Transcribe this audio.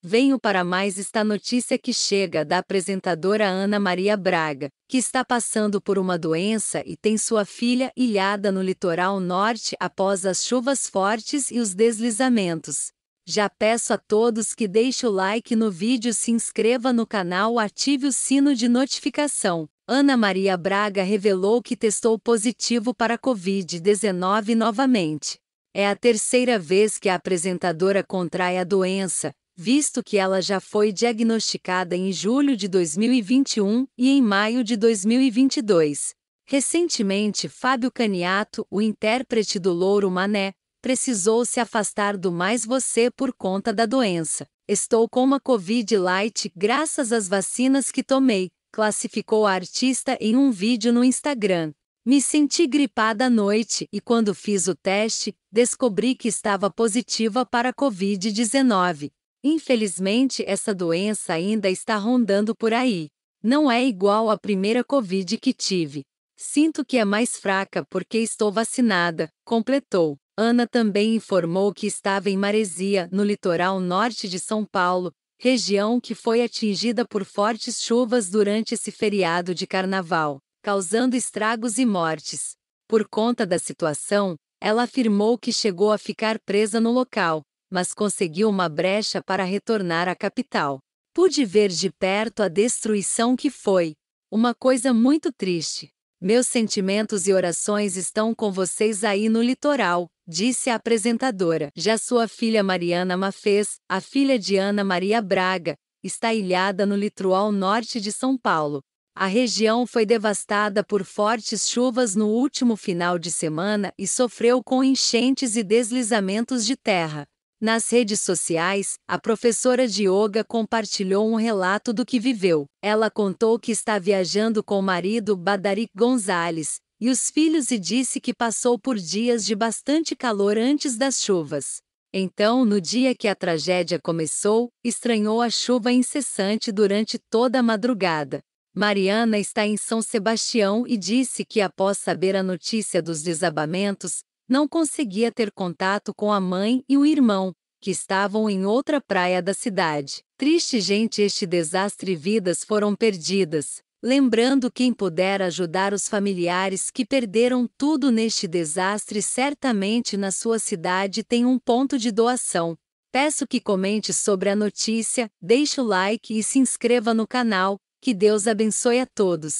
Venho para mais esta notícia que chega da apresentadora Ana Maria Braga, que está passando por uma doença e tem sua filha ilhada no litoral norte após as chuvas fortes e os deslizamentos. Já peço a todos que deixe o like no vídeo, se inscreva no canal, ative o sino de notificação. Ana Maria Braga revelou que testou positivo para COVID-19 novamente. É a terceira vez que a apresentadora contrai a doença, visto que ela já foi diagnosticada em julho de 2021 e em maio de 2022. Recentemente, Fábio Caniato, o intérprete do Louro Mané, precisou se afastar do Mais Você por conta da doença. Estou com uma Covid light graças às vacinas que tomei, classificou a artista em um vídeo no Instagram. Me senti gripada à noite e, quando fiz o teste, descobri que estava positiva para Covid-19. Infelizmente, essa doença ainda está rondando por aí. Não é igual à primeira Covid que tive. Sinto que é mais fraca porque estou vacinada, completou. Ana também informou que estava em maresia, no litoral norte de São Paulo, região que foi atingida por fortes chuvas durante esse feriado de carnaval, causando estragos e mortes. Por conta da situação, ela afirmou que chegou a ficar presa no local, mas conseguiu uma brecha para retornar à capital. Pude ver de perto a destruição que foi. Uma coisa muito triste. Meus sentimentos e orações estão com vocês aí no litoral, disse a apresentadora. Já sua filha Mariana Mafez, a filha de Ana Maria Braga, está ilhada no litoral norte de São Paulo. A região foi devastada por fortes chuvas no último final de semana e sofreu com enchentes e deslizamentos de terra. Nas redes sociais, a professora de yoga compartilhou um relato do que viveu. Ela contou que está viajando com o marido Badaric Gonzalez e os filhos e disse que passou por dias de bastante calor antes das chuvas. Então, no dia que a tragédia começou, estranhou a chuva incessante durante toda a madrugada. Mariana está em São Sebastião e disse que, após saber a notícia dos desabamentos, não conseguia ter contato com a mãe e o irmão que estavam em outra praia da cidade. Triste gente, este desastre vidas foram perdidas. Lembrando quem puder ajudar os familiares que perderam tudo neste desastre, certamente na sua cidade tem um ponto de doação. Peço que comente sobre a notícia, deixe o like e se inscreva no canal. Que Deus abençoe a todos.